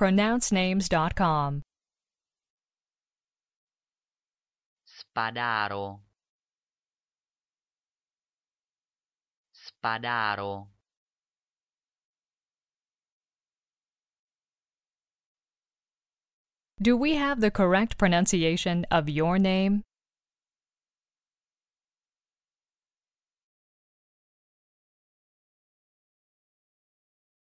pronouncenames.com. Spadaro. Spadaro. Do we have the correct pronunciation of your name?